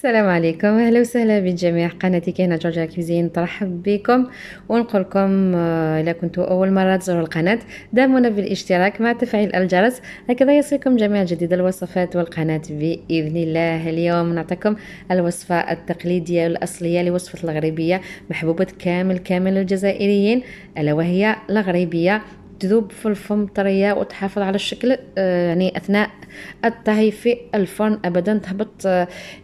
السلام عليكم اهلا وسهلا بجميع قناتي كاينه جورجيا كيزين ترحب بكم ونقول لكم آه، الا كنتوا اول مره تزوروا القناه دامونا بالاشتراك مع تفعيل الجرس هكذا يصلكم جميع جديد الوصفات والقناه باذن الله اليوم نعطيكم الوصفه التقليديه الاصليه لوصفه الغريبيه محبوبه كامل كامل الجزائريين الا وهي الغريبيه تذوب في الفم طريه وتحافظ على الشكل آه، يعني اثناء الطهي في الفرن ابدا تهبط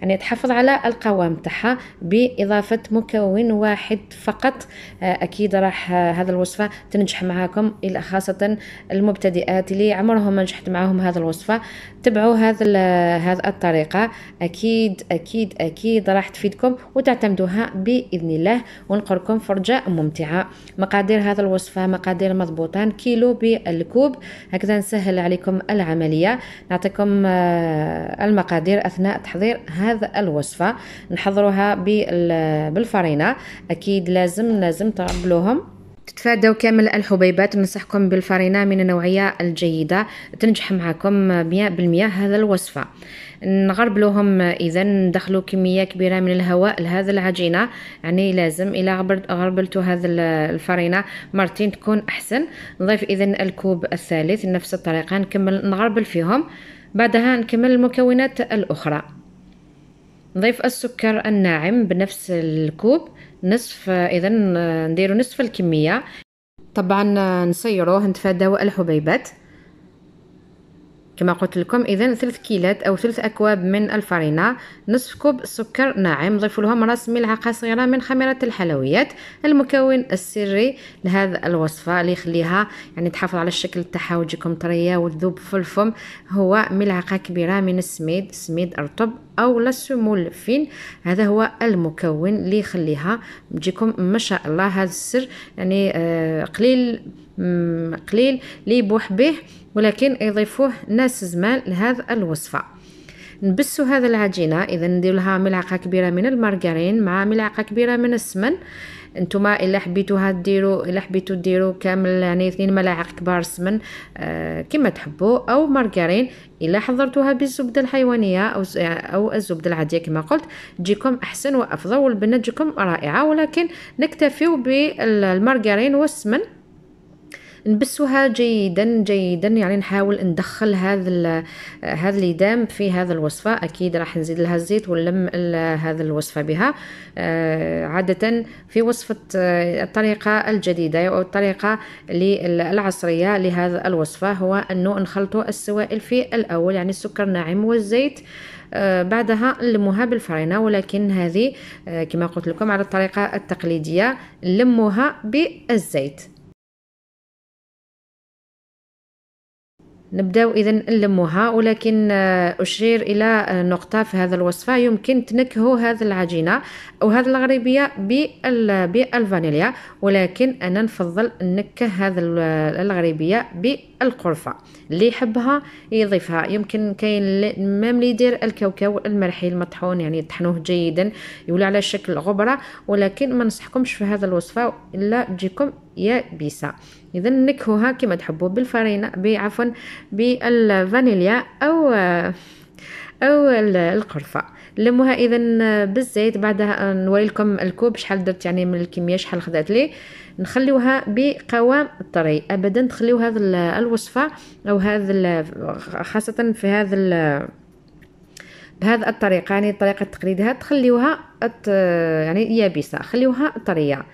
يعني تحافظ على القوام تاعها باضافه مكون واحد فقط اكيد راح هذا الوصفه تنجح معاكم الى خاصه المبتدئات اللي عمرهم ما نجحت معاهم هذه الوصفه تبعوا هذا هذا الطريقه اكيد اكيد اكيد راح تفيدكم وتعتمدوها باذن الله ونقركم فرجه ممتعه مقادير هذا الوصفه مقادير مضبوطه كيلو بالكوب هكذا نسهل عليكم العمليه نعطيكم آه، المقادير أثناء تحضير هذا الوصفة نحضروها بالفرينة أكيد لازم لازم تقبلوهم تتفاداو كامل الحبيبات ننصحكم بالفرينة من النوعية الجيدة تنجح معكم بالمية هذا الوصفة نغربلوهم اذا ندخلوا كميه كبيره من الهواء لهذا العجينه يعني لازم الى غربلتوا هذا الفرينه مرتين تكون احسن نضيف اذا الكوب الثالث نفس الطريقه نكمل نغربل فيهم بعدها نكمل المكونات الاخرى نضيف السكر الناعم بنفس الكوب نصف اذا نديرو نصف الكميه طبعا نسيروه نتفاداو الحبيبات كما قلت لكم اذا ثلث كيلات او ثلث اكواب من الفرينه نصف كوب سكر ناعم ضيفوا لهم راس ملعقه صغيره من خميره الحلويات المكون السري لهذا الوصفه اللي يخليها يعني تحافظ على الشكل تاعها وتجيكم طريه وتذوب في الفم هو ملعقه كبيره من السميد السميد رطب او لاسومول فين هذا هو المكون اللي يخليها تجيكم ما شاء الله هذا السر يعني آه قليل قليل لي يبوح به ولكن يضيفوه ناس زمان لهذا الوصفة نبسو هذا العجينة إذا ندير لها ملعقة كبيرة من المارغرين مع ملعقة كبيرة من السمن نتوما الا حبيتوها ديرو الا حبيتو ديرو كامل يعني اثنين ملاعق كبار سمن آه كما تحبوا او مارغرين الا حضرتوها بالزبده الحيوانيه او او الزبده العاديه كما قلت تجيكم احسن وافضل والبنه تجيكم رائعه ولكن نكتفيو بالمارغرين والسمن نبسوها جيدا جيدا يعني نحاول ندخل هذا هذا اليدام في هذا الوصفه اكيد راح نزيد لها الزيت ونلم هذا الوصفه بها آه، عاده في وصفه آه، الطريقه الجديده او الطريقه العصريه لهذا الوصفه هو انه نخلطوا السوائل في الاول يعني السكر الناعم والزيت آه، بعدها نلموها بالفرينة ولكن هذه كما قلت لكم على الطريقة التقليدية نلموها بالزيت نبداو اذا نلموها ولكن آه، اشير الى آه، نقطه في هذا الوصفه يمكن تنكهوا هذا العجينه او هذه الغريبيه بالفانيليا ولكن انا نفضل نكه هذا آه، الغريبيه بالقرفه اللي يحبها يضيفها يمكن كاين مام اللي يدير الكاوكاو المرحي المطحون يعني طحنوه جيدا يولي على شكل غبره ولكن ما نصحكمش في هذا الوصفه الا تجيكم يابسة إذا نكهوها كما تحبوا بالفرينة عفوا بالفانيليا أو أو القرفة لموها إذا بالزيت بعدها نوريلكم الكوب شحال درت يعني من الكمية شحال خدات لي نخليوها بقوام طري أبدا تخليو هذا الوصفة أو هذا خاصة في هذا بهذه الطريقة يعني طريقة تقليدها تخليوها يعني يابسة خليوها طرية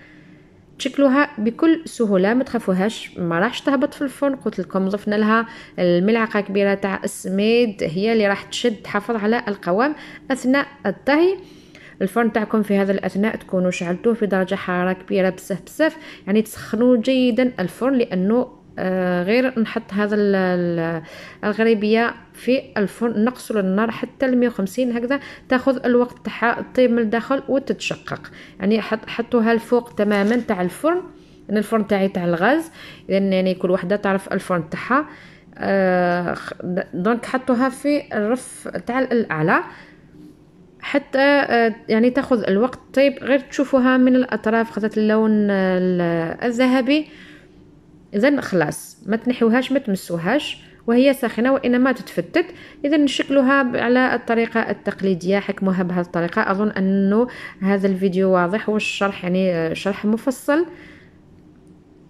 تشكلوها بكل سهوله ما تخافوهاش ما راحش تهبط في الفرن قلت لكم ضفنا لها الملعقه كبيره تاع السميد هي اللي راح تشد تحافظ على القوام اثناء الطهي الفرن تاعكم في هذا الاثناء تكونوا شعلتوه في درجه حراره كبيره بزاف بزاف يعني تسخنوا جيدا الفرن لانه آه، غير نحط هذا الغريبيه في الفرن نقصل النار حتى ل 150 هكذا تاخذ الوقت تاعها طيب من الداخل وتتشقق يعني حط حطوها الفوق تماما تاع الفرن انا يعني الفرن تاعي تاع الغاز اذا يعني كل وحده تعرف الفرن تاعها آه دونك حطوها في الرف تاع الاعلى حتى آه، يعني تاخذ الوقت طيب غير تشوفوها من الاطراف خذت اللون الذهبي آه اذا خلاص ما تنحوهاش ما تمسوهاش وهي ساخنه وانما تتفتت اذا نشكلها على الطريقه التقليديه حكموها بهذه الطريقه اظن انه هذا الفيديو واضح والشرح يعني آه، شرح مفصل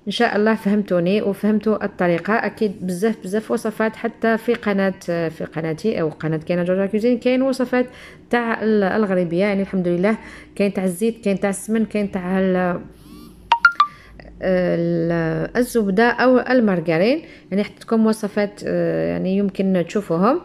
ان شاء الله فهمتوني وفهمتوا الطريقه اكيد بزاف بزاف وصفات حتى في قناه آه، في قناتي او قناه كاينه جورجا كوزين كاين وصفات تاع الغربيه يعني الحمد لله كاين تاع الزيت كاين تاع السمن كاين تاع الزبدة أو المارغرين يعني حطيتكم وصفات آه، يعني يمكن تشوفوهم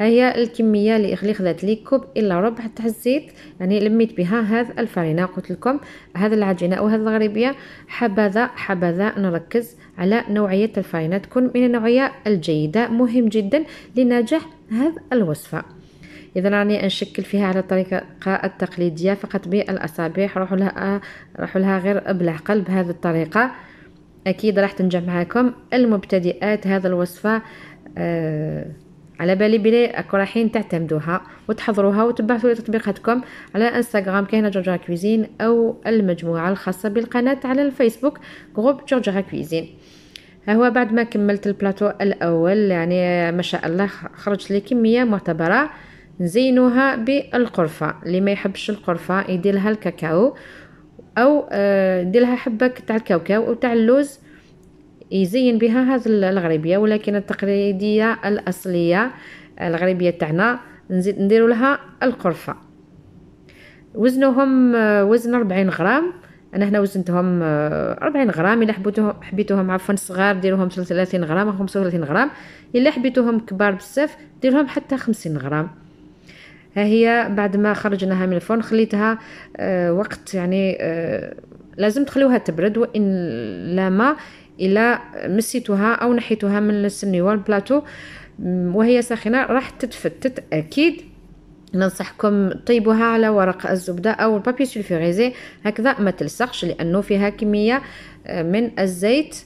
هي الكمية اللي خذات لي كوب إلا ربع حتى الزيت يعني لميت بها هذا الفرينة قلت لكم هذا العجينة أو هذا الغريبية حبذا حبذا نركز على نوعية الفرينة تكون من النوعية الجيدة مهم جدا لنجاح هذا الوصفة اذا راني نشكل فيها على الطريقه التقليديه فقط بالاصابع روحوا لها روحوا لها غير بالعقل بهذه الطريقه اكيد راح تنجح معاكم المبتدئات هذا الوصفه آه على بالي بلي راكو رايحين تعتمدوها وتحضروها وتبعثوا لي تطبيقاتكم على انستغرام كاينه جورجا كويزين او المجموعه الخاصه بالقناه على الفيسبوك جروب جورجا كويزين ها هو بعد ما كملت البلاطو الاول يعني ما شاء الله خرجت لي كميه معتبره نزينوها بالقرفه اللي ما يحبش القرفه يديلها الكاكاو او آه، يدير حبه تاع الكاوكاو او تاع اللوز يزين بها هذا الغريبيه ولكن التقليديه الاصليه الغريبيه تاعنا نزيد نديروا لها القرفه وزنهم آه، وزن 40 غرام انا هنا وزنتهم 40 آه، غرام الا حبيتوهم حبيتوهم عفوا صغار ديروهم 30 غرام 35 غرام الا حبيتوهم كبار بزاف ديرهم حتى 50 غرام ها هي بعد ما خرجناها من الفرن خليتها آه، وقت يعني آه، لازم تخليوها تبرد وان لا ما الا مسيتوها او نحيتوها من السنيوه البلاطو وهي ساخنه راح تتفتت اكيد ننصحكم طيبوها على ورق الزبدة أو البابي سلفوريزي هكذا ما تلصقش لأنه فيها كمية آه، من الزيت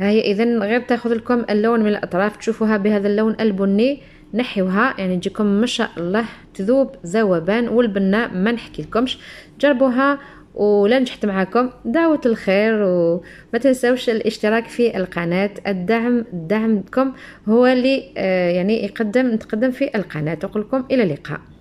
ها هي إذا غير تاخذ لكم اللون من الأطراف تشوفوها بهذا اللون البني نحيوها يعني تجيكم ما شاء الله تذوب ذوبان والبناء ما نحكي لكمش جربوها ولا نجحت معاكم دعوة الخير وما تنسوش الاشتراك في القناة الدعم دعمكم هو اللي آه، يعني يقدم نتقدم في القناة لكم إلى اللقاء